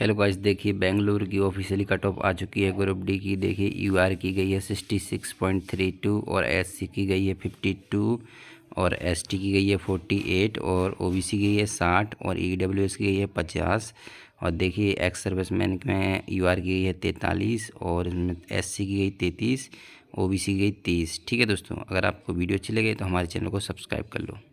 hello guys देखिए बेंगलुरु की officially cut off आ चुकी है ग्रुप डी की देखिए यू आर की गई है sixty six point three two और एस सी की गई है फिफ्टी टू और एस टी की गई है फोर्टी एट और ओ बी सी की गई है साठ और ई डब्ल्यू एस की गई है पचास और देखिए एक्स सर्विस मैन में यू आर की गई है तैंतालीस और एस सी की गई तैंतीस ओ बी सी की गई तीस ठीक है दोस्तों अगर आपको वीडियो अच्छी लगे तो हमारे चैनल को सब्सक्राइब कर लो